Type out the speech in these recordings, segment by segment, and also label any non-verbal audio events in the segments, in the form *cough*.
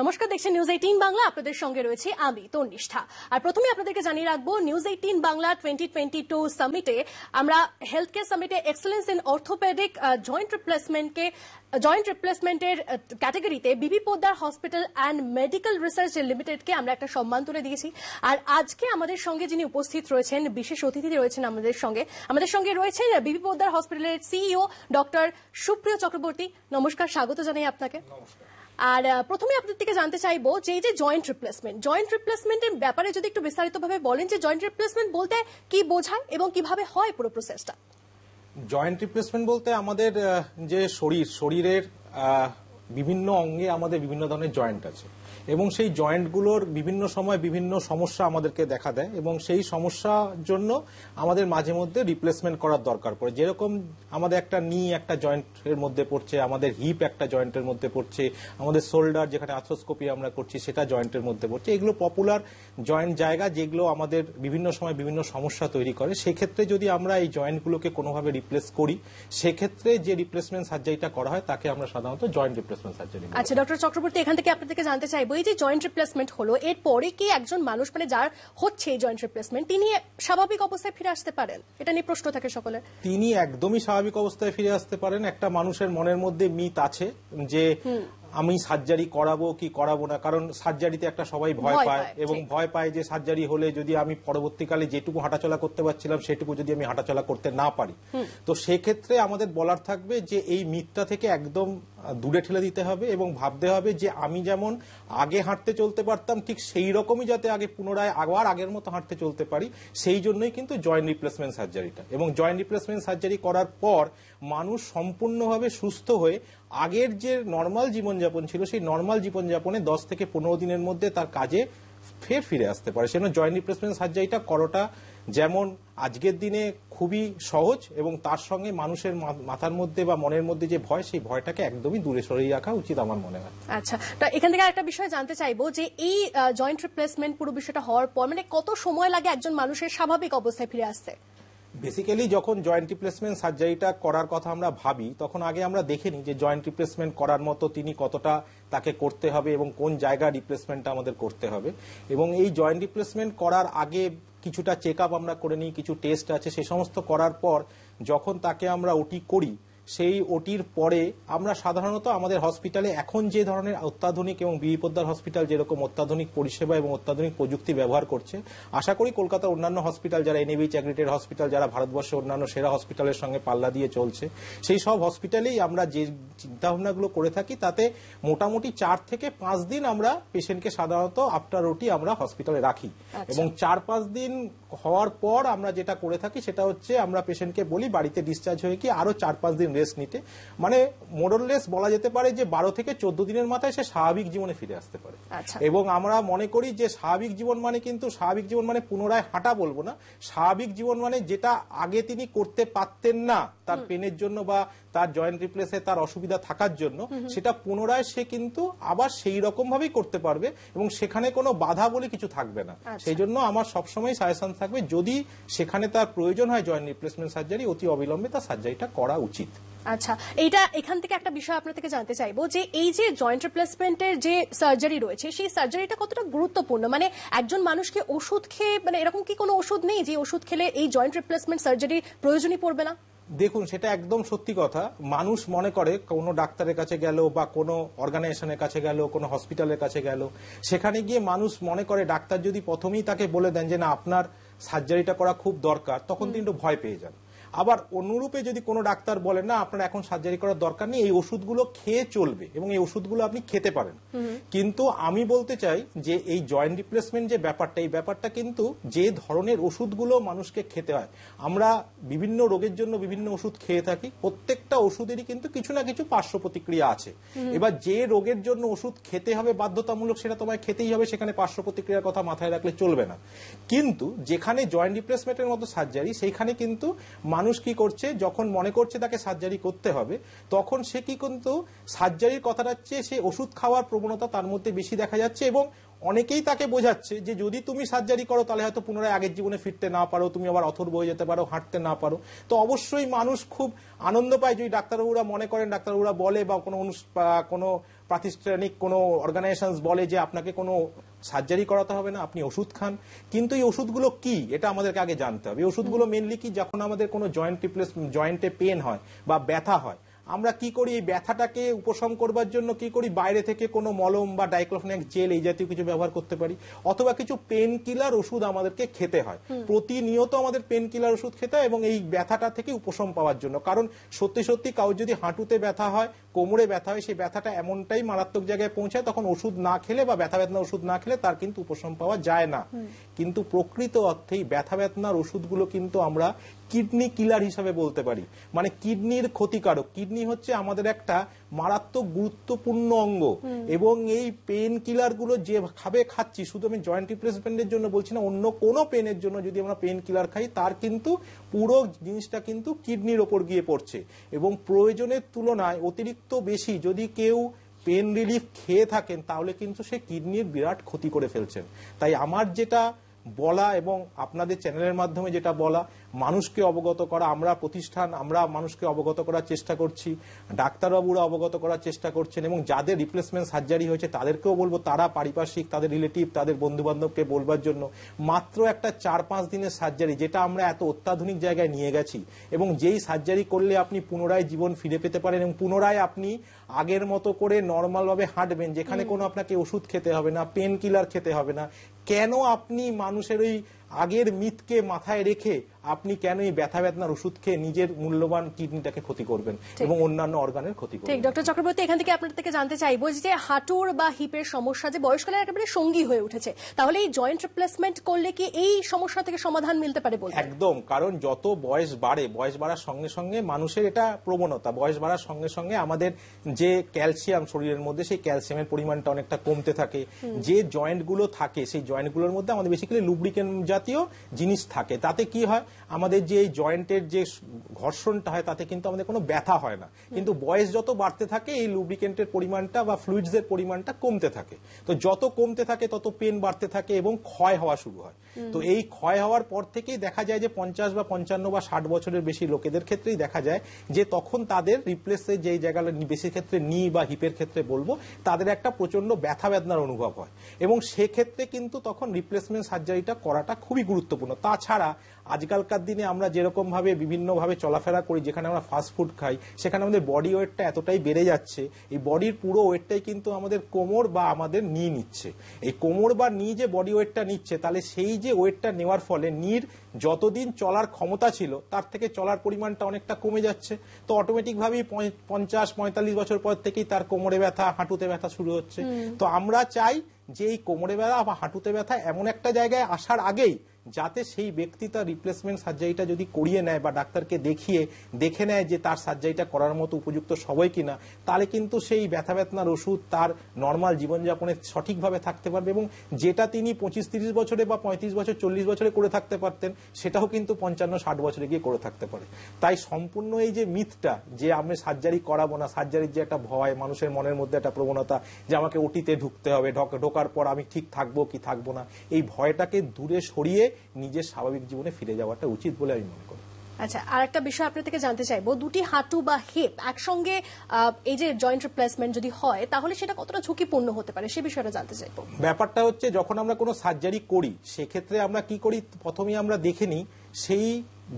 নমস্কার দেখছেন news eighteen Bangla আপনাদের সঙ্গে রয়েছে আমি তন্নিষ্ঠা আর প্রথমে আপনাদেরকে জানিয়ে রাখবো news eighteen Bangla twenty twenty two সামিটে আমরা হেলথ কেয়ার সামিটে এক্সেলেন্স ইন অর্থোপেডিক জয়েন্ট রিপ্লেসমেন্টকে জয়েন্ট রিপ্লেসমেন্টের ক্যাটাগরিতে BB Poddar hospital and medical research লিমিটেডকে আমরা একটা সম্মান তুলে দিয়েছি আর আজকে আমাদের সঙ্গে যিনি উপস্থিত রয়েছেন বিশেষ অতিথি রয়েছেন আমাদের সঙ্গে আমাদের সঙ্গে রয়েছেন বিবি পোদ্দার হসপিটালের সিইও ডক্টর সুপ্রিয় চক্রবর্তী নমস্কার স্বাগত জানাই আপনাকে নমস্কার আর প্রথমে আপনার থেকে জানতে চাইবো যে এই যে জয়েন্ট রিপ্লেসমেন্ট জয়েন্ট রিপ্লেসমেন্টের ব্যাপারে যদি একটু বিস্তারিতভাবে বলেন যে জয়েন্ট রিপ্লেসমেন্ট বলতে কি বোঝায় এবং কিভাবে হয় পুরো প্রসেসটা জয়েন্ট রিপ্লেসমেন্ট বলতে আমাদের যে শরীর শরীরের বিভিন্ন অঙ্গে আমাদের বিভিন্ন ধরনের জয়েন্ট আছে এবং সেই জয়েন্টগুলোর বিভিন্ন সময় বিভিন্ন সমস্যা আমাদেরকে দেখা দেয় এবং সেই সমস্যার জন্য আমাদের মাঝে মধ্যে রিপ্লেসমেন্ট করার দরকার পড়ে যেরকম আমাদের একটা নি একটা জয়েন্টের মধ্যে পড়ছে আমাদের হিপ একটা জয়েন্টের মধ্যে পড়ছে আমাদের শোল্ডার যেখানে আথ্রোস্কোপি আমরা করছি সেটা জয়েন্টের মধ্যে পড়ছে এগুলো পপুলার জয়েন্ট জায়গা যেগুলো আমাদের বিভিন্ন সময় বিভিন্ন সমস্যা তৈরি করে সেক্ষেত্রে যদি আমরা এই জয়েন্টগুলোকে কোনোভাবে রিপ্লেস করি সেক্ষেত্রে যে রিপ্লেসমেন্ট সার্জারিটা করা হয় তাকে আমরা সাধারণত জয়েন্ট রিপ্লেসমেন্ট সার্জারি আচ্ছা ডক্টর চক্রবর্তী এখান থেকে আপনাদেরকে জানতে চাইবো এই যে জয়েন্ট রিপ্লেসমেন্ট হলো এরপরে কি একজন মানুষ মানে যার হচ্ছে এই জয়েন্ট রিপ্লেসমেন্ট তিনি স্বাভাবিক অবস্থায় ফিরে আসতে পারেন এটা নিয়ে প্রশ্ন থাকে সকলে তিনি একদমই স্বাভাবিক অবস্থায় ফিরে আসতে পারেন একটা মানুষের মনের মধ্যে মিথ আছে যে আমি সার্জারি করাবো কি করাবো না কারণ সার্জারিতে একটা সবাই ভয় পায় এবং ভয় পায় যে সার্জারি হলে যদি আমি পরবর্তীকালে যেটুকু হাঁটাচলা করতে পারছিলাম সেটুকু যদি আমি হাঁটাচলা করতে না পারি তো সেক্ষেত্রে আমাদের বলার থাকবে যে এই মিথটা থেকে একদম দূরে ঠেলে দিতে হবে এবং ভাবতে হবে যে আমি যেমন আগে হাঁটতে চলতে পারতাম ঠিক সেই রকমই যাতে আগে পুনরায় আবার আগের মতো হাঁটতে চলতে পারি সেই জন্যই কিন্তু জয়েন্ট রিপ্লেসমেন্ট সার্জারিটা এবং জয়েন্ট রিপ্লেসমেন্ট সার্জারি করার পর মানুষ সম্পূর্ণভাবে সুস্থ হয়ে আগের যে নর্মাল জীবনযাপন ছিল সেই নর্মাল জীবনযাপনে দশ থেকে পনেরো দিনের মধ্যে তার কাজে ফের ফিরে আসতে পারে সেজন্য জয়েন্ট রিপ্লেসমেন্ট সার্জারিটা করাটা যেমন আজকের দিনে খুবই সহজ এবং তার সঙ্গে মানুষের মাথার মধ্যে বা মনের মধ্যে যে ভয় সেই ভয়টাকে একদমই দূরে সরিয়ে রাখা উচিত আমার মনে হয় আচ্ছা তা এখান থেকে একটা বিষয় জানতে চাইবো যে এই জয়েন্ট রিপ্লেসমেন্ট পুরো বিষয়টা হওয়ার পর মানে কত সময় লাগে একজন মানুষের স্বাভাবিক অবস্থায় ফিরে আসতে বেসিক্যালি যখন জয়েন্ট রিপ্লেসমেন্ট সার্জারিটা করার কথা আমরা ভাবি তখন আগে আমরা দেখিনি যে জয়েন্ট রিপ্লেসমেন্ট করার মতো তিনি কতটা তাকে করতে হবে এবং কোন জায়গা রিপ্লেসমেন্টটা আমাদের করতে হবে এবং এই জয়েন্ট রিপ্লেসমেন্ট করার আগে কিছুটা চেক আমরা করে নিই কিছু টেস্ট আছে সে সমস্ত করার পর যখন তাকে আমরা ওটি করি সেই ওটির পরে আমরা সাধারণত আমাদের হসপিটালে এখন যে ধরনের অত্যাধুনিক এবং বিপদ্দার হসপিটাল যেরকম অত্যাধুনিক পরিষেবা এবং অত্যাধুনিক প্রযুক্তি ব্যবহার করছে আশা করি কলকাতার অন্যান্য হসপিটাল যারা এনএবি চ্যাগ্রিটেড হসপিটাল যারা ভারতবর্ষে অন্যান্য সেরা হসপিটালের সঙ্গে পাল্লা দিয়ে চলছে সেই সব হসপিটালেই আমরা যে চিন্তাভাবনাগুলো করে থাকি তাতে মোটামুটি চার থেকে পাঁচ দিন আমরা পেশেন্টকে সাধারণত আফটার ওটি আমরা হসপিটালে রাখি আচ্ছা। এবং চার পাঁচ দিন হওয়ার পর আমরা যেটা করে থাকি সেটা হচ্ছে আমরা পেশেন্টকে বলি বাড়িতে ডিসচার্জ হয়ে কি আরো চার পাঁচ দিন রেস্ট নিতে মানে মোডললেস বলা যেতে পারে যে বারো থেকে চোদ্দ দিনের মাথায় সে স্বাভাবিক জীবনে ফিরে আসতে পারে আচ্ছা। এবং আমরা মনে করি যে স্বাভাবিক জীবন মানে কিন্তু স্বাভাবিক জীবন মানে পুনরায় হাঁটা বলবো না স্বাভাবিক জীবন মানে যেটা আগে তিনি করতে পারতেন না তার পেনের জন্য বা তার জয়েন্ট রিপ্লেসে তার অসুবিধা থাকার জন্য সেটা পুনরায় সে কিন্তু আবার সেই রকম ভাবেই করতে পারবে এবং সেখানে কোনো বাধা বলে কিছু থাকবে না আচ্ছা। সেই জন্য আমার সবসময় সাজেশন থাকবে যদি সেখানে তার প্রয়োজন হয় জয়েন্ট রিপ্লেসমেন্ট সার্জারি অতি অবিলম্বে তার সার্জারিটা করা উচিত আচ্ছা এটা এখান থেকে একটা বিষয় আপনার থেকে জানতে চাইবো যে এই যে জয়েন্ট রিপ্লেসমেন্টের যে সার্জারি রয়েছে সেই সার্জারিটা কতটা গুরুত্বপূর্ণ মানে একজন মানুষকে ওষুধ খেয়ে মানে এরকম কি কোনো ওষুধ নেই যে ওষুধ খেলে এই জয়েন্ট রিপ্লেসমেন্ট সার্জারি প্রয়োজনই পড়বে না দেখুন সেটা একদম সত্যি কথা মানুষ মনে করে কোনো ডাক্তারের কাছে গেল বা কোনো অর্গানাইজেশনের কাছে গেল কোনো হসপিটালের কাছে গেল সেখানে গিয়ে মানুষ মনে করে ডাক্তার যদি প্রথমেই তাকে বলে দেন যে না আপনার সার্জারিটা করা খুব দরকার তখন তিনি একটু ভয় পেয়ে যান আবার অনুরূপে যদি কোনো ডাক্তার বলেন না আপনার এখন সার্জারি করার দরকার নেই এই ওষুধগুলো খেয়ে চলবে এবং এই ওষুধগুলো আপনি খেতে পারেন কিন্তু আমি বলতে চাই যে এই জয়েন্ট রিপ্লেসমেন্ট যে ব্যাপারটা এই ব্যাপারটা কিন্তু যে ধরনের ওষুধগুলো মানুষকে খেতে হয় আমরা বিভিন্ন রোগের জন্য বিভিন্ন ওষুধ খেয়ে থাকি প্রত্যেকটা ওষুধেরই কিন্তু কিছু না কিছু পার্শ্ব প্রতিক্রিয়া আছে এবার যে রোগের জন্য ওষুধ খেতে হবে বাধ্যতামূলক সেটা তোমায় খেতেই হবে সেখানে পার্শ্ব প্রতিক্রিয়ার কথা মাথায় রাখলে চলবে না কিন্তু যেখানে জয়েন্ট রিপ্লেসমেন্টের মতো সার্জারি সেইখানে কিন্তু মানুষ মানুষ কি করছে যখন মনে করছে তাকে সার্জারি করতে হবে তখন সে কি কিন্তু সার্জারির কথাটা চেয়ে সে ওষুধ খাওয়ার প্রবণতা তার মধ্যে বেশি দেখা যাচ্ছে এবং অনেকেই তাকে বোঝাচ্ছে যে যদি তুমি সার্জারি করো তাহলে হয়তো পুনরায় আগের জীবনে ফিরতে না পারো তুমি আবার অথর বয়ে যেতে পারো হাঁটতে না পারো তো অবশ্যই মানুষ খুব আনন্দ পায় যদি ডাক্তারবাবুরা মনে করেন ডাক্তারবাবুরা বলে বা কোনো কোনো প্রাতিষ্ঠানিক কোনো অর্গানাইজেশনস বলে যে আপনাকে কোনো সার্জারি করাতে হবে না আপনি ওষুধ খান কিন্তু এই ওষুধগুলো কি এটা আমাদেরকে আগে জানতে হবে এই ওষুধগুলো মেনলি কি যখন আমাদের কোনো জয়েন্ট রিপ্লেস জয়েন্টে পেন হয় বা ব্যথা হয় আমরা কি করি এই ব্যথাটাকে উপশম করবার জন্য কি করি বাইরে থেকে কোনো মলম বা ডাইক্লোফেনাক জেল এই জাতীয় কিছু ব্যবহার করতে পারি অথবা কিছু পেন কিলার ওষুধ আমাদেরকে খেতে হয় প্রতিনিয়ত আমাদের পেন কিলার ওষুধ খেতে হয় এবং এই ব্যথাটা থেকে উপশম পাওয়ার জন্য কারণ সত্যি সত্যি কারোর যদি হাঁটুতে ব্যথা হয় কোমরে ব্যথা হয় সেই ব্যথাটা এমনটাই মারাত্মক জায়গায় পৌঁছায় তখন ওষুধ না খেলে বা ব্যথা বেদনা ওষুধ না খেলে তার কিন্তু উপশম পাওয়া যায় না কিন্তু প্রকৃত অর্থেই ব্যথা বেদনার ওষুধগুলো কিন্তু আমরা কিডনি কিলার হিসাবে বলতে পারি মানে কিডনির ক্ষতিকারক কিডনি হচ্ছে আমাদের একটা মারাত্মক গুরুত্বপূর্ণ অঙ্গ এবং এই পেন কিলার গুলো যেভাবে খাচ্ছি শুধু আমি জয়েন্ট এর জন্য বলছি না অন্য কোনো পেনের জন্য যদি আমরা পেন কিলার খাই তার কিন্তু পুরো জিনিসটা কিন্তু কিডনির ওপর গিয়ে পড়ছে এবং প্রয়োজনের তুলনায় অতিরিক্ত বেশি যদি কেউ পেন রিলিফ খেয়ে থাকেন তাহলে কিন্তু সে কিডনির বিরাট ক্ষতি করে ফেলছেন তাই আমার যেটা বলা এবং আপনাদের চ্যানেলের মাধ্যমে যেটা বলা মানুষকে অবগত করা আমরা প্রতিষ্ঠান আমরা মানুষকে অবগত করার চেষ্টা করছি ডাক্তারবাবুরা অবগত করার চেষ্টা করছেন এবং যাদের রিপ্লেসমেন্ট সার্জারি হয়েছে তাদেরকেও বলবো তারা পারিপার্শ্বিক তাদের রিলেটিভ তাদের বন্ধুবান্ধবকে বলবার জন্য মাত্র একটা চার পাঁচ দিনের সার্জারি যেটা আমরা এত অত্যাধুনিক জায়গায় নিয়ে গেছি এবং যেই সার্জারি করলে আপনি পুনরায় জীবন ফিরে পেতে পারেন এবং পুনরায় আপনি আগের মতো করে নর্মালভাবে হাঁটবেন যেখানে কোনো আপনাকে ওষুধ খেতে হবে না পেন কিলার খেতে হবে না কেন আপনি মানুষের ওই আগের মিথকে মাথায় রেখে আপনি কেন এই ব্যথা বেদনার ওষুধ খেয়ে নিজের মূল্যবান কিডনিটাকে ক্ষতি করবেন এবং অন্যান্য অর্গানের ক্ষতি করবেন ডক্টর চক্রবর্তী এখান থেকে আপনার থেকে জানতে চাইবো যে হাঁটুর বা হিপের সমস্যা যে বয়সকালে একেবারে সঙ্গী হয়ে উঠেছে তাহলে এই জয়েন্ট রিপ্লেসমেন্ট করলে কি এই সমস্যা থেকে সমাধান মিলতে পারে বলতে একদম কারণ যত বয়স বাড়ে বয়স বাড়ার সঙ্গে সঙ্গে মানুষের এটা প্রবণতা বয়স বাড়ার সঙ্গে সঙ্গে আমাদের যে ক্যালসিয়াম শরীরের মধ্যে সেই ক্যালসিয়ামের পরিমাণটা অনেকটা কমতে থাকে যে জয়েন্টগুলো থাকে সেই জয়েন্টগুলোর মধ্যে আমাদের বেসিক্যালি লুব্রিকেন জাতীয় জিনিস থাকে তাতে কি হয় আমাদের যে এই জয়েন্টের যে ঘর্ষণটা হয় তাতে কিন্তু আমাদের কোনো ব্যথা হয় না কিন্তু বয়স যত বাড়তে থাকে এই লুব্রিকেন্টের পরিমাণটা বা ফ্লুইডস এর পরিমাণটা কমতে থাকে তো যত কমতে থাকে তত পেন বাড়তে থাকে এবং ক্ষয় হওয়া শুরু হয় তো এই ক্ষয় হওয়ার পর থেকেই দেখা যায় যে পঞ্চাশ বা পঞ্চান্ন বা ষাট বছরের বেশি লোকেদের ক্ষেত্রেই দেখা যায় যে তখন তাদের রিপ্লেসের যেই জায়গাটা বেশি ক্ষেত্রে নি বা হিপের ক্ষেত্রে বলবো তাদের একটা প্রচন্ড ব্যথা বেদনার অনুভব হয় এবং সেক্ষেত্রে কিন্তু তখন রিপ্লেসমেন্ট সার্জারিটা করাটা খুবই গুরুত্বপূর্ণ তাছাড়া আজকালকার দিনে আমরা যেরকমভাবে বিভিন্নভাবে চলাফেরা করি যেখানে আমরা ফাস্ট ফুড খাই সেখানে আমাদের বডি ওয়েটটা এতটাই বেড়ে যাচ্ছে এই বডির পুরো ওয়েটটাই কিন্তু আমাদের কোমর বা আমাদের নি নিচ্ছে এই কোমর বা নি যে বডি ওয়েটটা নিচ্ছে তাহলে সেই যে ওয়েটটা নেওয়ার ফলে নির যতদিন চলার ক্ষমতা ছিল তার থেকে চলার পরিমাণটা অনেকটা কমে যাচ্ছে তো অটোমেটিকভাবেই পঞ্চাশ পঁয়তাল্লিশ বছর পর থেকেই তার কোমরে ব্যথা হাঁটুতে ব্যথা শুরু হচ্ছে তো আমরা চাই যে এই কোমরে ব্যথা বা হাঁটুতে ব্যথা এমন একটা জায়গায় আসার আগেই যাতে সেই ব্যক্তি তার রিপ্লেসমেন্ট সার্জারিটা যদি করিয়ে নেয় বা ডাক্তারকে দেখিয়ে দেখে নেয় যে তার সার্জারিটা করার মতো উপযুক্ত সবাই কিনা তাহলে কিন্তু সেই ব্যথা বেতনার ওষুধ তার নর্মাল জীবনযাপনে সঠিকভাবে থাকতে পারবে এবং যেটা তিনি পঁচিশ তিরিশ বছরে বা পঁয়ত্রিশ বছর চল্লিশ বছরে করে থাকতে পারতেন সেটাও কিন্তু পঞ্চান্ন ষাট বছরে গিয়ে করে থাকতে পারে তাই সম্পূর্ণ এই যে মিথটা যে আমি সার্জারি করাবো না সার্জারির যে একটা ভয় মানুষের মনের মধ্যে একটা প্রবণতা যে আমাকে ওটিতে ঢুকতে হবে ঢোকার পর আমি ঠিক থাকবো কি থাকবো না এই ভয়টাকে দূরে সরিয়ে নিজের স্বাভাবিক জীবনে ফিরে যাওয়াটা উচিত বলে আমি মনে করি আচ্ছা আর একটা বিষয় আপনার থেকে জানতে চাইবো দুটি হাঁটু বা হিপ একসঙ্গে এই যে জয়েন্ট রিপ্লেসমেন্ট যদি হয় তাহলে সেটা কতটা ঝুঁকিপূর্ণ হতে পারে সে বিষয়টা জানতে চাইবো ব্যাপারটা হচ্ছে যখন আমরা কোনো সার্জারি করি সেক্ষেত্রে আমরা কি করি প্রথমে আমরা দেখে নিই সেই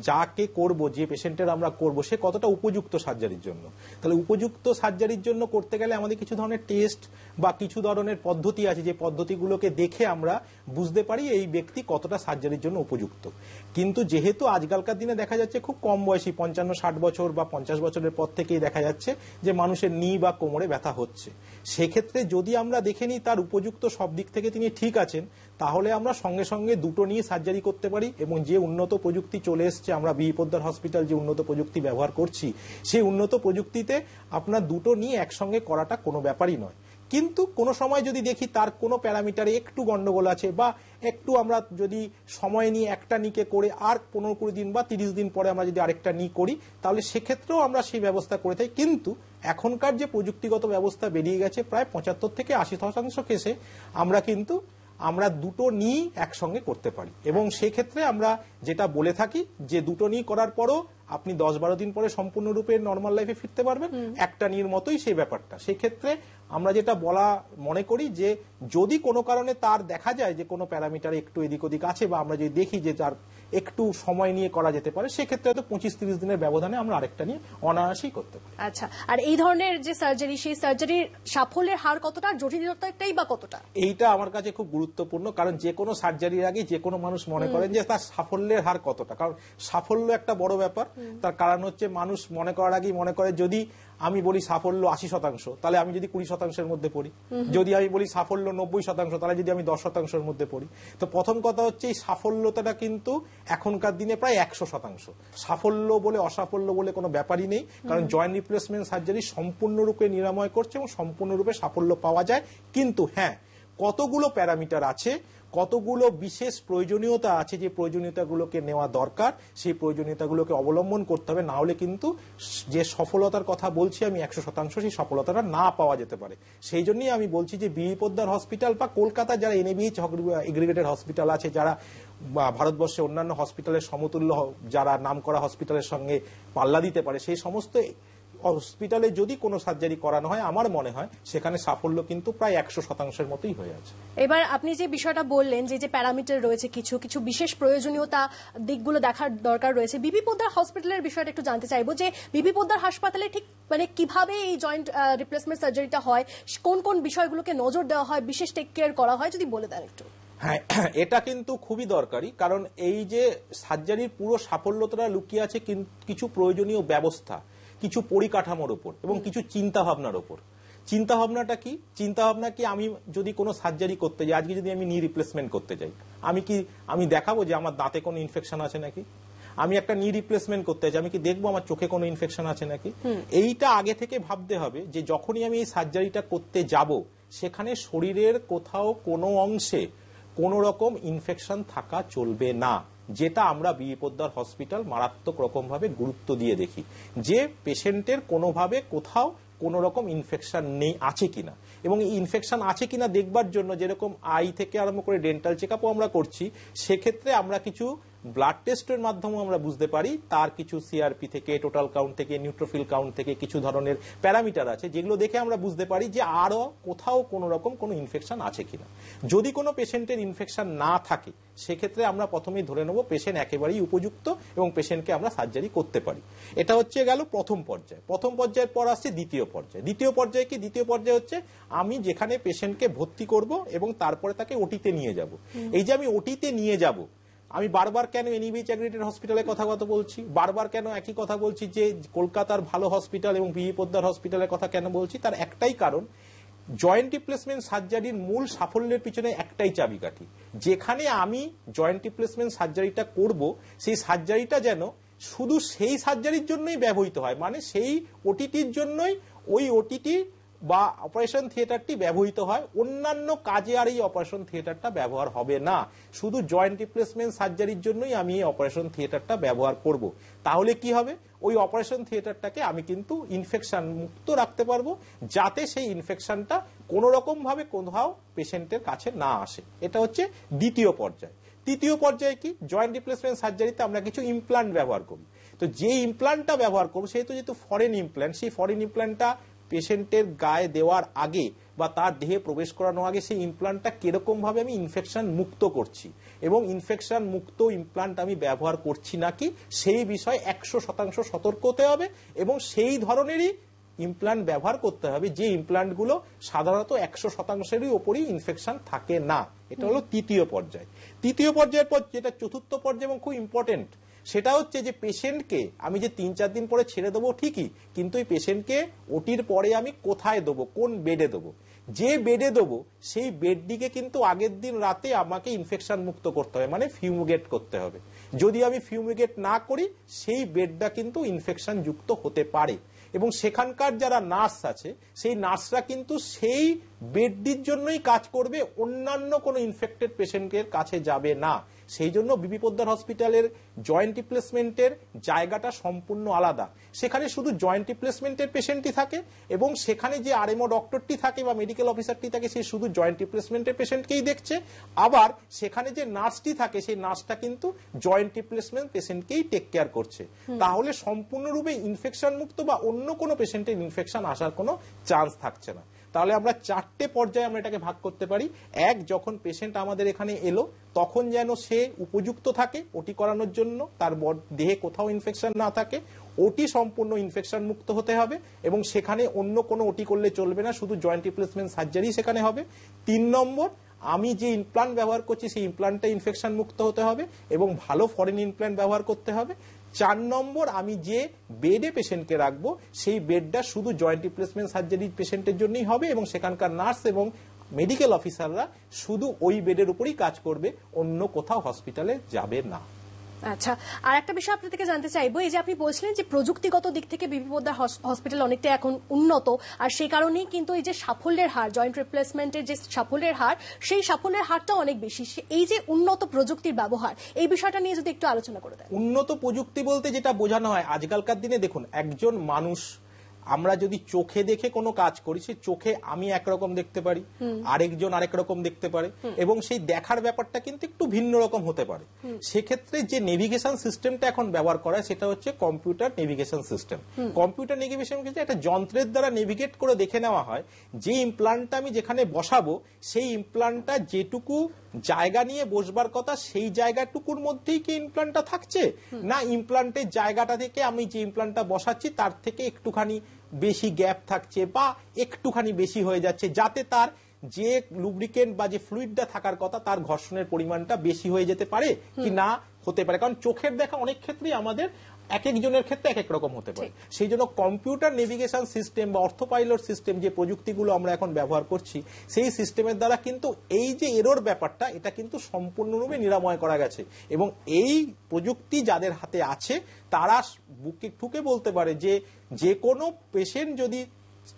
যাকে করব যে পেশেন্টের আমরা করব সে কতটা উপযুক্ত সার্জারির জন্য তাহলে উপযুক্ত সার্জারির জন্য করতে গেলে আমাদের কিছু ধরনের টেস্ট বা কিছু ধরনের পদ্ধতি আছে যে পদ্ধতিগুলোকে দেখে আমরা বুঝতে পারি এই ব্যক্তি কতটা সার্জারির জন্য উপযুক্ত কিন্তু যেহেতু আজকালকার দিনে দেখা যাচ্ছে খুব কম বয়সী পঞ্চান্ন ষাট বছর বা পঞ্চাশ বছরের পর থেকেই দেখা যাচ্ছে যে মানুষের নি বা কোমরে ব্যথা হচ্ছে সেক্ষেত্রে যদি আমরা দেখে নিই তার উপযুক্ত সব দিক থেকে তিনি ঠিক আছেন তাহলে আমরা সঙ্গে সঙ্গে দুটো নিয়ে সার্জারি করতে পারি এবং যে উন্নত প্রযুক্তি চলে এসছে আমরা পদ্মার হসপিটাল যে উন্নত প্রযুক্তি ব্যবহার করছি সেই উন্নত প্রযুক্তিতে আপনার দুটো নিয়ে একসঙ্গে করাটা কোনো ব্যাপারই নয় কিন্তু কোনো সময় যদি দেখি তার কোনো প্যারামিটারে একটু গন্ডগোল আছে বা একটু আমরা যদি সময় নিয়ে একটা নিকে করে আর পনেরো কুড়ি দিন বা তিরিশ দিন পরে আমরা যদি আরেকটা নি করি তাহলে সেক্ষেত্রেও আমরা সেই ব্যবস্থা করে থাকি কিন্তু এখনকার যে প্রযুক্তিগত ব্যবস্থা বেরিয়ে গেছে প্রায় পঁচাত্তর থেকে আশি শতাংশ কেসে আমরা কিন্তু আমরা দুটো নিই একসঙ্গে করতে পারি এবং সেক্ষেত্রে আমরা যেটা বলে থাকি যে দুটো নিয়ে করার পরও আপনি দশ বারো দিন পরে সম্পূর্ণরূপে নর্মাল লাইফে ফিরতে পারবেন একটা নিয়ের মতোই সেই ব্যাপারটা সেক্ষেত্রে আমরা যেটা বলা মনে করি যে যদি কোনো কারণে তার দেখা যায় যে কোনো প্যারামিটার একটু এদিক ওদিক আছে বা আমরা যদি দেখি যে তার একটু সময় নিয়ে করা যেতে পারে সেক্ষেত্রে হয়তো পঁচিশ তিরিশ দিনের ব্যবধানে আমরা আরেকটা নিয়ে অনায়াসেই করতে পারি আচ্ছা আর এই ধরনের যে সার্জারি সেই সার্জারির সাফল্যের হার কতটা জটিলতাটাই বা কতটা এইটা আমার কাছে খুব গুরুত্বপূর্ণ কারণ যে কোনো সার্জারির আগে যে কোনো মানুষ মনে করেন যে তার সাফল্য সাফল্যের হার কতটা কারণ সাফল্য একটা বড় ব্যাপার তার কারণ হচ্ছে মানুষ মনে করার আগেই মনে করে যদি আমি বলি সাফল্য আশি শতাংশ তাহলে আমি যদি কুড়ি শতাংশের মধ্যে পড়ি যদি আমি বলি সাফল্য নব্বই শতাংশ তাহলে যদি আমি দশ শতাংশের মধ্যে পড়ি তো প্রথম কথা হচ্ছে এই সাফল্যতাটা কিন্তু এখনকার দিনে প্রায় একশো শতাংশ সাফল্য বলে অসাফল্য বলে কোনো ব্যাপারই নেই কারণ জয়েন্ট রিপ্লেসমেন্ট সার্জারি সম্পূর্ণরূপে নিরাময় করছে এবং সম্পূর্ণরূপে সাফল্য পাওয়া যায় কিন্তু হ্যাঁ কতগুলো প্যারামিটার আছে কতগুলো বিশেষ প্রয়োজনীয়তা আছে যে প্রয়োজনীয়তাগুলোকে নেওয়া দরকার সেই প্রয়োজনীয়তাগুলোকে অবলম্বন করতে হবে না হলে কিন্তু যে সফলতার কথা বলছি আমি একশো শতাংশ সেই সফলতাটা না পাওয়া যেতে পারে সেই জন্যই আমি বলছি যে বিপদ্দার হসপিটাল বা কলকাতা যারা এনএবিএইচ এগ্রিগেটেড হসপিটাল আছে যারা ভারতবর্ষে অন্যান্য হসপিটালের সমতুল্য যারা নাম করা হসপিটালের সঙ্গে পাল্লা দিতে পারে সেই সমস্ত হসপিটালে যদি কোনো সার্জারি করানো হয় আমার মনে হয় সেখানে সাফল্য কিন্তু প্রায় একশো শতাংশের মতোই হয়ে আছে এবার আপনি যে বিষয়টা বললেন যে যে প্যারামিটার রয়েছে কিছু কিছু বিশেষ প্রয়োজনীয়তা দিকগুলো দেখার দরকার রয়েছে বিবি পোদ্দার হসপিটালের বিষয়টা একটু জানতে চাইবো যে বিবি পোদ্দার হাসপাতালে ঠিক মানে কিভাবে এই জয়েন্ট রিপ্লেসমেন্ট সার্জারিটা হয় কোন কোন বিষয়গুলোকে নজর দেওয়া হয় বিশেষ টেক কেয়ার করা হয় যদি বলে দেন একটু হ্যাঁ *clears throat* এটা কিন্তু খুবই দরকারি কারণ এই যে সার্জারির পুরো সাফল্যতা লুকিয়ে আছে কিছু প্রয়োজনীয় ব্যবস্থা কিছু পরিকাঠামোর ওপর এবং কিছু চিন্তা ভাবনার ওপর চিন্তা ভাবনাটা কি চিন্তা ভাবনা কি আমি যদি কোনো সার্জারি করতে যাই আজকে যদি আমি নি রিপ্লেসমেন্ট করতে যাই আমি কি আমি দেখাবো যে আমার দাঁতে কোনো ইনফেকশন আছে নাকি আমি একটা নি রিপ্লেসমেন্ট করতে চাই আমি কি দেখবো আমার চোখে কোনো ইনফেকশন আছে নাকি এইটা আগে থেকে ভাবতে হবে যে যখনই আমি এই সার্জারিটা করতে যাব সেখানে শরীরের কোথাও কোনো অংশে কোনো রকম ইনফেকশন থাকা চলবে না যেটা আমরা বি পোদ্দার হসপিটাল মারাত্মক রকমভাবে গুরুত্ব দিয়ে দেখি যে পেশেন্টের কোনোভাবে কোথাও কোনো রকম ইনফেকশন নেই আছে কিনা এবং এই ইনফেকশন আছে কিনা দেখবার জন্য যেরকম আই থেকে আরম্ভ করে ডেন্টাল চেক আমরা করছি সেক্ষেত্রে আমরা কিছু ব্লাড টেস্টের মাধ্যমে আমরা বুঝতে পারি তার কিছু সিআরপি থেকে টোটাল কাউন্ট থেকে নিউট্রোফিল কাউন্ট থেকে কিছু ধরনের প্যারামিটার আছে যেগুলো দেখে আমরা বুঝতে পারি যে আরও কোথাও কোনো রকম কোনো ইনফেকশন আছে কিনা যদি কোনো পেশেন্টের ইনফেকশন না থাকে সেক্ষেত্রে আমরা প্রথমেই ধরে নেব পেশেন্ট একেবারেই উপযুক্ত এবং পেশেন্টকে আমরা সার্জারি করতে পারি এটা হচ্ছে গেল প্রথম পর্যায়ে প্রথম পর্যায়ের পর আসছে দ্বিতীয় পর্যায়ে দ্বিতীয় পর্যায়ে কি দ্বিতীয় পর্যায়ে হচ্ছে আমি যেখানে পেশেন্টকে ভর্তি করব এবং তারপরে তাকে ওটিতে নিয়ে যাব এই যে আমি ওটিতে নিয়ে যাব আমি বারবার কেন এনইবিচ অ্যাগ্রেটেড হসপিটালের কথা কথা বলছি বারবার কেন একই কথা বলছি যে কলকাতার ভালো হসপিটাল এবং বিহি পোদ্দার হসপিটালের কথা কেন বলছি তার একটাই কারণ জয়েন্ট রিপ্লেসমেন্ট সার্জারির মূল সাফল্যের পিছনে একটাই চাবিকাঠি যেখানে আমি জয়েন্ট রিপ্লেসমেন্ট সার্জারিটা করব সেই সার্জারিটা যেন শুধু সেই সার্জারির জন্যই ব্যবহৃত হয় মানে সেই ওটিটির জন্যই ওই ওটিটি বা অপারেশন থিয়েটারটি ব্যবহৃত হয় অন্যান্য কাজে আর এই অপারেশন থিয়েটারটা ব্যবহার হবে না শুধু জয়েন্ট রিপ্লেসমেন্ট সার্জারির জন্যই আমি এই অপারেশন থিয়েটারটা ব্যবহার করব তাহলে কি হবে ওই অপারেশন থিয়েটারটাকে আমি কিন্তু ইনফেকশন মুক্ত রাখতে পারবো যাতে সেই ইনফেকশনটা কোনো রকমভাবে কোথাও পেশেন্টের কাছে না আসে এটা হচ্ছে দ্বিতীয় পর্যায় তৃতীয় পর্যায়ে কি জয়েন্ট রিপ্লেসমেন্ট সার্জারিতে আমরা কিছু ইমপ্লান্ট ব্যবহার করি তো যে ইমপ্লান্টটা ব্যবহার করবো সেহেতু যেহেতু ফরেন ইমপ্ল্যান্ট সেই ফরেন ইমপ্ল্যান্টটা পেশেন্টের গায়ে দেওয়ার আগে বা তার দেহে প্রবেশ করানো আগে সেই ইমপ্লান্টটা কীরকমভাবে আমি ইনফেকশন মুক্ত করছি এবং ইনফেকশন মুক্ত ইমপ্লান্ট আমি ব্যবহার করছি নাকি সেই বিষয়ে একশো শতাংশ সতর্ক হতে হবে এবং সেই ধরনেরই ইমপ্লান্ট ব্যবহার করতে হবে যে ইমপ্লান্টগুলো সাধারণত একশো শতাংশেরই ওপরই ইনফেকশন থাকে না এটা হলো তৃতীয় পর্যায় তৃতীয় পর্যায়ের পর যেটা চতুর্থ পর্যায় এবং খুব ইম্পর্টেন্ট সেটা হচ্ছে যে পেশেন্টকে আমি যে তিন চার দিন পরে ছেড়ে দেবো ঠিকই কিন্তু ওই পেশেন্টকে ওটির পরে আমি কোথায় দেবো কোন বেডে দেবো যে বেডে দেবো সেই বেডটিকে কিন্তু আগের দিন রাতে আমাকে ইনফেকশন মুক্ত করতে হবে মানে ফিউমুগেট করতে হবে যদি আমি ফিউমুগেট না করি সেই বেডটা কিন্তু ইনফেকশন যুক্ত হতে পারে এবং সেখানকার যারা নার্স আছে সেই নার্সরা কিন্তু সেই বেডটির জন্যই কাজ করবে অন্যান্য কোনো ইনফেক্টেড পেশেন্টের কাছে যাবে না সেই জন্য বিবি পোদ্দার হসপিটালের জয়েন্ট রিপ্লেসমেন্টের জায়গাটা সম্পূর্ণ আলাদা সেখানে শুধু জয়েন্ট রিপ্লেসমেন্টের পেশেন্টই থাকে এবং সেখানে যে আরএমও ডক্টরটি থাকে বা মেডিকেল অফিসারটি থাকে সে শুধু জয়েন্ট রিপ্লেসমেন্টের পেশেন্টকেই দেখছে আবার সেখানে যে নার্সটি থাকে সেই নার্সটা কিন্তু জয়েন্ট রিপ্লেসমেন্ট পেশেন্টকেই টেক কেয়ার করছে তাহলে সম্পূর্ণরূপে ইনফেকশন মুক্ত বা অন্য কোনো পেশেন্টের ইনফেকশন আসার কোনো চান্স থাকছে না তাহলে আমরা চারটে পর্যায়ে আমরা এটাকে ভাগ করতে পারি এক যখন পেশেন্ট আমাদের এখানে এলো তখন যেন সে উপযুক্ত থাকে ওটি করানোর জন্য তার দেহে কোথাও ইনফেকশন না থাকে ওটি সম্পূর্ণ ইনফেকশন মুক্ত হতে হবে এবং সেখানে অন্য কোনো ওটি করলে চলবে না শুধু জয়েন্ট রিপ্লেসমেন্ট সার্জারি সেখানে হবে তিন নম্বর আমি যে ইমপ্লান্ট ব্যবহার করছি সেই ইমপ্লান্টটা ইনফেকশন মুক্ত হতে হবে এবং ভালো ফরেন ইমপ্লান্ট ব্যবহার করতে হবে চার নম্বর আমি যে বেডে পেশেন্টকে রাখবো সেই বেডটা শুধু জয়েন্ট রিপ্লেসমেন্ট সার্জারি পেশেন্টের জন্যই হবে এবং সেখানকার নার্স এবং মেডিকেল অফিসাররা শুধু ওই বেডের উপরই কাজ করবে অন্য কোথাও হসপিটালে যাবে না আচ্ছা আর একটা বিষয় আপনার থেকে জানতে চাইবো এই যে আপনি বলছিলেন যে প্রযুক্তিগত দিক থেকে বিপিপদা হসপিটাল অনেকটা এখন উন্নত আর সেই কারণেই কিন্তু এই যে সাফল্যের হার জয়েন্ট রিপ্লেসমেন্টের যে সাফল্যের হার সেই সাফল্যের হারটা অনেক বেশি এই যে উন্নত প্রযুক্তির ব্যবহার এই বিষয়টা নিয়ে যদি একটু আলোচনা করে দেয় উন্নত প্রযুক্তি বলতে যেটা বোঝানো হয় আজকালকার দিনে দেখুন একজন মানুষ আমরা যদি চোখে দেখে কোনো কাজ করি সে চোখে আমি একরকম দেখতে পারি আরেকজন আরেক রকম দেখতে পারে এবং সেই দেখার ব্যাপারটা কিন্তু একটু ভিন্ন রকম হতে পারে সেক্ষেত্রে যে নেভিগেশন সিস্টেমটা এখন ব্যবহার করা সেটা হচ্ছে computer navigation system computer navigation কিন্তু একটা যন্ত্রের দ্বারা নেভিগেট করে দেখে নেওয়া হয় যে ইমপ্লান্টটা আমি যেখানে বসাবো সেই ইমপ্লান্টটা যেটুকু জায়গা নিয়ে বসবার কথা সেই জায়গাটুকুর মধ্যেই কি ইমপ্লান্টটা থাকছে না ইমপ্লান্টের জায়গাটা থেকে আমি যে ইমপ্লান্টটা বসাচ্ছি তার থেকে একটুখানি বেশি গ্যাপ থাকছে বা একটুখানি বেশি হয়ে যাচ্ছে যাতে তার যে লুব্রিকেন্ট বা যে ফ্লুইডটা থাকার কথা তার ঘর্ষণের পরিমাণটা বেশি হয়ে যেতে পারে কি না হতে পারে কারণ চোখের দেখা অনেক ক্ষেত্রেই আমাদের এক একজনের ক্ষেত্রে এক এক রকম হতে পারে সেই জন্য কম্পিউটার নেভিগেশন সিস্টেম বা অর্থ পাইলট সিস্টেম যে প্রযুক্তিগুলো আমরা এখন ব্যবহার করছি সেই সিস্টেমের দ্বারা কিন্তু এই যে এরোর ব্যাপারটা এটা কিন্তু সম্পূর্ণরূপে নিরাময় করা গেছে এবং এই প্রযুক্তি যাদের হাতে আছে তারা বুকে ঠুকে বলতে পারে যে যে কোনো পেশেন্ট যদি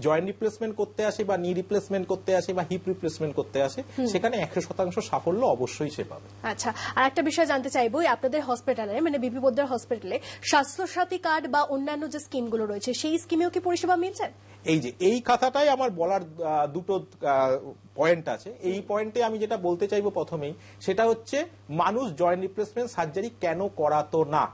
জয়েন্ট রিপ্লেসমেন্ট করতে আসে বা নি রিপ্লেসমেন্ট করতে আসে বা হিপ রিপ্লেসমেন্ট করতে আসে সেখানে একশো শতাংশ সাফল্য অবশ্যই সে পাবে আচ্ছা আর একটা বিষয় জানতে চাইবো আপনাদের হসপিটালে মানে বিপি পোদ্দার হসপিটালে স্বাস্থ্যসাথী কার্ড বা অন্যান্য যে স্কিমগুলো রয়েছে সেই স্কিমেও কি পরিষেবা মিলছে এই যে এই কথাটাই আমার বলার দুটো পয়েন্ট আছে এই পয়েন্টে আমি যেটা বলতে চাইবো প্রথমেই সেটা হচ্ছে মানুষ জয়েন্ট রিপ্লেসমেন্ট সার্জারি কেন করাতো না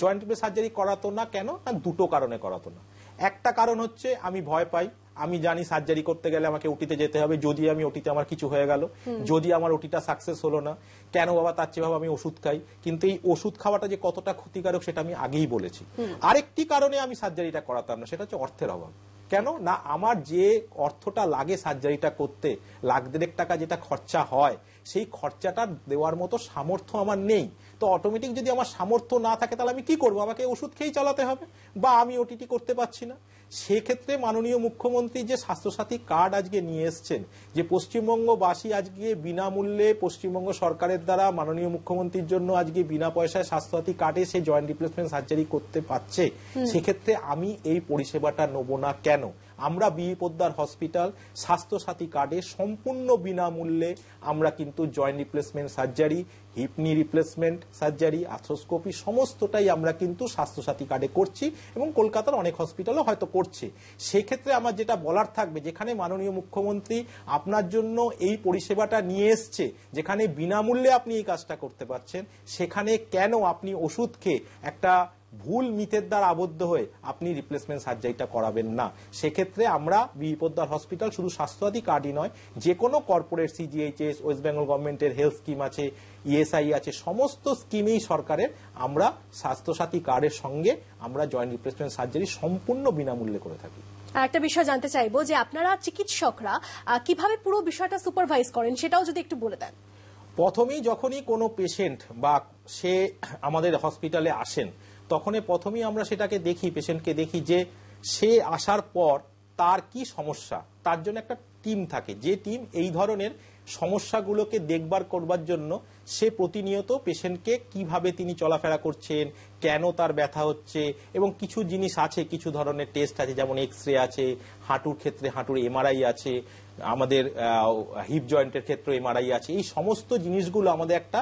জয়েন্ট রিপ্লেস সার্জারি করাতো না কেন না দুটো কারণে করাতো না একটা কারণ হচ্ছে আমি ভয় পাই আমি জানি সার্জারি করতে গেলে আমাকে ওটিতে যেতে হবে যদি আমি ওটিতে আমার কিছু হয়ে গেল যদি আমার ওটিটা সাকসেস হলো না কেন বাবা তার চেয়ে আমি ওষুধ খাই কিন্তু এই ওষুধ খাওয়াটা যে কতটা ক্ষতিকারক সেটা আমি আগেই বলেছি আরেকটি কারণে আমি সার্জারিটা করাতাম না সেটা হচ্ছে অর্থের অভাব কেন না আমার যে অর্থটা লাগে সার্জারিটা করতে লাখ দেড়েক টাকা যেটা খরচা হয় সেই খরচাটা দেওয়ার মতো সামর্থ্য আমার নেই তো অটোমেটিক যদি আমার সামর্থ্য না থাকে তাহলে আমি কি করব আমাকে ওষুধ খেয়েই চালাতে হবে বা আমি ওটিটি করতে পারছি না সেক্ষেত্রে মাননীয় মুখ্যমন্ত্রী যে স্বাস্থ্যসাথী কার্ড আজকে নিয়ে এসছেন যে পশ্চিমবঙ্গবাসী আজকে বিনামূল্যে পশ্চিমবঙ্গ সরকারের দ্বারা মাননীয় মুখ্যমন্ত্রীর জন্য আজকে বিনা পয়সায় স্বাস্থ্যসাথী কার্ডে সে জয়েন্ট রিপ্লেসমেন্ট সার্জারি করতে পারছে সেক্ষেত্রে আমি এই পরিষেবাটা নেব না কেন আমরা বি পোদ্দার হসপিটাল স্বাস্থ্যসাথী কার্ডে সম্পূর্ণ বিনামূল্যে আমরা কিন্তু joint replacement surgery hip knee replacement surgery arthroscopy সমস্তটাই আমরা কিন্তু স্বাস্থ্যসাথী কার্ডে করছি এবং কলকাতার অনেক হসপিটালও হয়তো করছে সেক্ষেত্রে আমার যেটা বলার থাকবে যেখানে মাননীয় মুখ্যমন্ত্রী আপনার জন্য এই পরিষেবাটা নিয়ে এসছে যেখানে বিনামূল্যে আপনি এই কাজটা করতে পারছেন সেখানে কেন আপনি ওষুধকে একটা ভুল মিথের দ্বারা আবদ্ধ হয়ে আপনি রিপ্লেসমেন্ট সার্জারিটা করাবেন না সেক্ষেত্রে আমরা বিপদ্দার হসপিটাল শুধু স্বাস্থ্যসাথী কার্ডই নয় যে কোনো কর্পোরেট সিজিএইচএস ওয়েস্ট বেঙ্গল গভর্নমেন্টের হেলথ স্কিম আছে ইএসআই e আছে সমস্ত স্কিমেই সরকারের আমরা স্বাস্থ্যসাথী কার্ডের সঙ্গে আমরা জয়েন্ট রিপ্লেসমেন্ট সার্জারি সম্পূর্ণ বিনামূল্যে করে থাকি একটা বিষয় জানতে চাইবো যে আপনারা চিকিৎসকরা কিভাবে পুরো বিষয়টা সুপারভাইজ করেন সেটাও যদি একটু বলে দেন প্রথমেই যখনই কোনো পেশেন্ট বা সে আমাদের হসপিটালে আসেন তখনই প্রথমেই আমরা সেটাকে দেখি পেশেন্টকে দেখি যে সে আসার পর তার কি সমস্যা তার জন্য একটা টিম থাকে যে টিম এই ধরনের সমস্যাগুলোকে দেখবার করবার জন্য সে প্রতিনিয়ত পেশেন্টকে কিভাবে তিনি চলাফেরা করছেন কেন তার ব্যথা হচ্ছে এবং কিছু জিনিস আছে কিছু ধরনের টেস্ট আছে যেমন এক্স রে আছে হাঁটুর ক্ষেত্রে হাঁটুর এমআরআই আছে আমাদের হিপ জয়েন্টের ক্ষেত্রে এমআরআই আছে এই সমস্ত জিনিসগুলো আমাদের একটা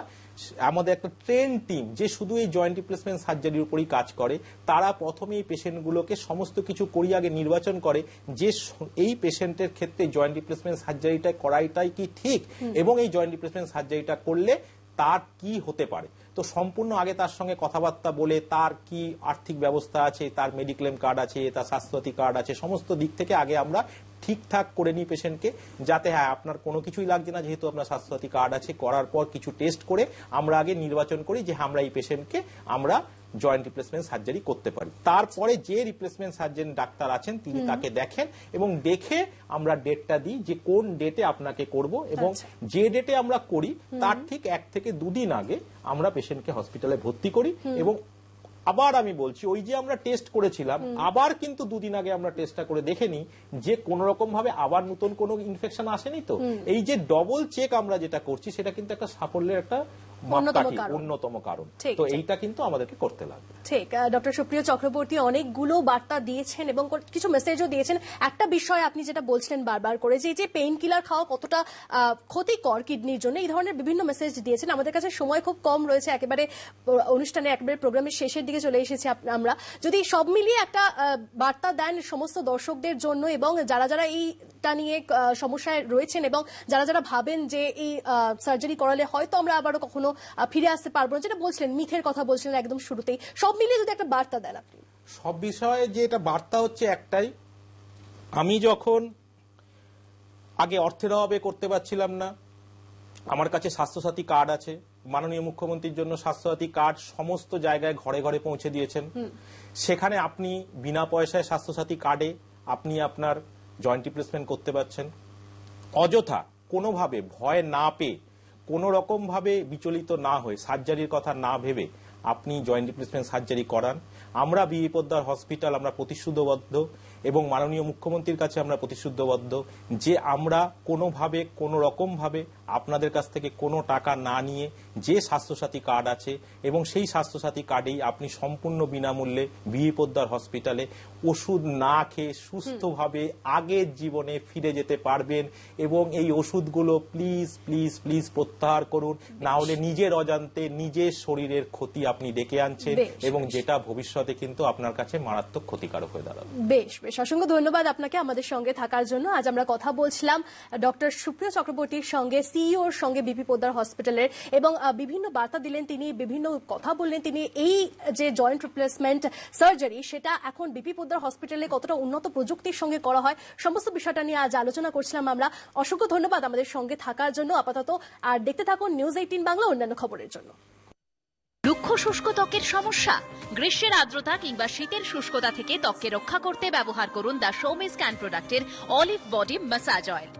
আমাদের একটা ট্রেন টিম যে শুধু এই জয়েন্ট রিপ্লেসমেন্ট সার্জারির উপরই কাজ করে তারা প্রথমে এই পেশেন্টগুলোকে সমস্ত কিছু করি আগে নির্বাচন করে যে এই পেশেন্টের ক্ষেত্রে জয়েন্ট রিপ্লেসমেন্ট সার্জারিটা করাইটাই কি ঠিক এবং এই জয়েন্ট রিপ্লেসমেন্ট সার্জারিটা করলে তার কি হতে পারে তো সম্পূর্ণ আগে তার সঙ্গে কথাবার্তা বলে তার কি আর্থিক ব্যবস্থা আছে তার মেডিক্লেম কার্ড আছে তার স্বাস্থ্যসাথী কার্ড আছে সমস্ত দিক থেকে আগে আমরা ঠিকঠাক করে নিই পেশেন্টকে যাতে হ্যাঁ আপনার কোনো কিছুই লাগছে না যেহেতু আপনার স্বাস্থ্যসাথী কার্ড আছে করার পর কিছু টেস্ট করে আমরা আগে নির্বাচন করি যে হ্যাঁ, আমরা এই পেশেন্টকে আমরা জয়েন্ট রিপ্লেসমেন্ট সার্জারি করতে পারি তারপরে যে রিপ্লেসমেন্ট সার্জারি ডাক্তার আছেন তিনি তাকে দেখেন এবং দেখে আমরা ডেটটা দিই যে কোন ডেটে আপনাকে করব এবং আচ্ছা। যে ডেটে আমরা করি তার ঠিক এক থেকে দুদিন আগে আমরা পেশেন্টকে হসপিটালে ভর্তি করি এবং আবার আমি বলছি ওই যে আমরা টেস্ট করেছিলাম আবার কিন্তু দুদিন আগে আমরা টেস্টটা করে দেখে নিই যে কোন রকম ভাবে আবার নতুন কোনো ইনফেকশন আসেনি তো এই যে ডবল চেক আমরা যেটা করছি সেটা কিন্তু একটা সাফল্যের একটা অন্যতম কারণ তো এইটা কিন্তু আমাদেরকে করতে লাগবে ঠিক ডক্টর সুপ্রিয় চক্রবর্তী অনেকগুলো বার্তা দিয়েছেন এবং কিছু মেসেজও দিয়েছেন একটা বিষয় আপনি যেটা বলছিলেন বারবার করে যে যে পেইন কিলার খাওয়া কতটা ক্ষতিকর কিডনির জন্য এই ধরনের বিভিন্ন মেসেজ দিয়েছেন আমাদের কাছে সময় খুব কম রয়েছে একেবারে অনুষ্ঠানে একেবারে প্রোগ্রামের শেষের দিকে চলে এসেছি আমরা যদি সব মিলিয়ে একটা বার্তা দেন সমস্ত দর্শকদের জন্য এবং যারা যারা এই দিকটা নিয়ে সমস্যায় রয়েছেন এবং যারা যারা ভাবেন যে এই সার্জারি করালে হয়তো আমরা আবারও কখনো ফিরে আসতে পারবো না যেটা বলছিলেন মিথের কথা বলছিলেন একদম শুরুতেই সব মিলিয়ে যদি একটা বার্তা দেন আপনি সব বিষয়ে যে এটা বার্তা হচ্ছে একটাই আমি যখন আগে অর্থের অভাবে করতে পারছিলাম না আমার কাছে স্বাস্থ্যসাথী কার্ড আছে মাননীয় মুখ্যমন্ত্রীর জন্য স্বাস্থ্যসাথী কার্ড সমস্ত জায়গায় ঘরে ঘরে পৌঁছে দিয়েছেন সেখানে আপনি বিনা পয়সায় স্বাস্থ্যসাথী কার্ডে আপনি আপনার জয়েন্ট রিপ্লেসমেন্ট করতে পারছেন অযথা কোনোভাবে ভয় না পেয়ে কোনো রকমভাবে বিচলিত না হয়ে সার্জারির কথা না ভেবে আপনি জয়েন্ট রিপ্লেসমেন্ট সার্জারি করান আমরা বিএপদ্দার হসপিটাল আমরা প্রতিশ্রুতবদ্ধ এবং মাননীয় মুখ্যমন্ত্রীর কাছে আমরা প্রতিশ্রুতিবদ্ধ যে আমরা কোনোভাবে কোনো রকমভাবে আপনাদের কাছ থেকে কোনো টাকা না নিয়ে যে স্বাস্থ্যসাথী কার্ড আছে এবং সেই স্বাস্থ্যসাথী কার্ডেই আপনি সম্পূর্ণ বিনামূল্যে বিহি পোদ্দার হসপিটালে ওষুধ না খেয়ে সুস্থভাবে আগের জীবনে ফিরে যেতে পারবেন এবং এই ওষুধগুলো প্লিজ প্লিজ প্লিজ প্রত্যাহার করুন না হলে নিজের অজান্তে নিজের শরীরের ক্ষতি আপনি ডেকে আনছেন এবং যেটা ভবিষ্যতে কিন্তু আপনার কাছে মারাত্মক ক্ষতিকারক হয়ে দাঁড়াবে বেশ বেশ বেশ অসংখ্য ধন্যবাদ আপনাকে আমাদের সঙ্গে থাকার জন্য আজ আমরা কথা বলছিলাম ডক্টর সুপ্রিয় চক্রবর্তীর সঙ্গে সিইওর সঙ্গে বিপি পোদ্দার হসপিটালের এবং বিভিন্ন বার্তা দিলেন তিনি বিভিন্ন কথা বললেন তিনি এই যে জয়েন্ট রিপ্লেসমেন্ট সার্জারি সেটা এখন বিপি পোদ্দার হসপিটালে কতটা উন্নত প্রযুক্তির সঙ্গে করা হয় সমস্ত বিষয়টা নিয়ে আজ আলোচনা করছিলাম আমরা অসংখ্য ধন্যবাদ আমাদের সঙ্গে থাকার জন্য আপাতত আর দেখতে থাকুন নিউজ এইটিন বাংলা অন্যান্য খবরের জন্য শুষ্ক ত্বকের সমস্যা গ্রীষ্মের আর্দ্রতা কিংবা শীতের শুষ্কতা থেকে ত্বককে রক্ষা করতে ব্যবহার করুন দ্য সৌমি স্ক্যান প্রোডাক্টের অলিভ বডি ম্যাসাজ অয়েল